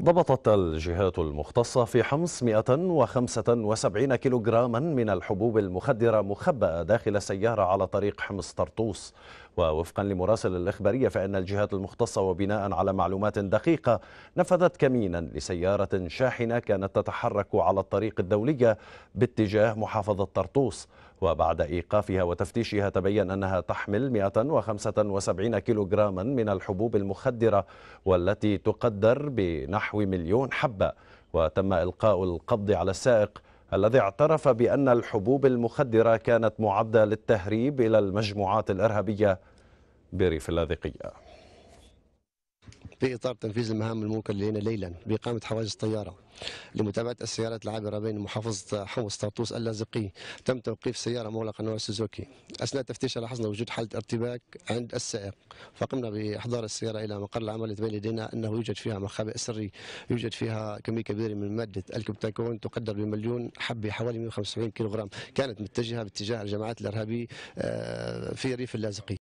ضبطت الجهات المختصة في حمص 175 كيلوغراما من الحبوب المخدرة مخبأة داخل سيارة على طريق حمص طرطوس ووفقا لمراسل الإخبارية فإن الجهات المختصة وبناء على معلومات دقيقة نفذت كمينا لسيارة شاحنة كانت تتحرك على الطريق الدولية باتجاه محافظة طرطوس وبعد إيقافها وتفتيشها تبين أنها تحمل 175 كيلوغراما من الحبوب المخدرة والتي تقدر بنحو مليون حبة وتم إلقاء القبض على السائق الذي اعترف بأن الحبوب المخدرة كانت معدة للتهريب إلى المجموعات الإرهابية بريف اللاذقية في إطار تنفيذ المهام الممكن لنا ليلا بإقامة حواجز طيارة لمتابعة السيارات العابرة بين محافظة حمص طرطوس اللاذقي تم توقيف سيارة مغلقة نوع سوزوكي أثناء تفتيشها لاحظنا وجود حالة ارتباك عند السائق فقمنا بإحضار السيارة إلى مقر العمل لتبين لدينا أنه يوجد فيها مخابئ سري يوجد فيها كمية كبيرة من مادة الكبتاكون تقدر بمليون حبة حوالي 175 كيلوغرام كانت متجهة باتجاه الجماعات الإرهابية آه، في ريف اللاذقي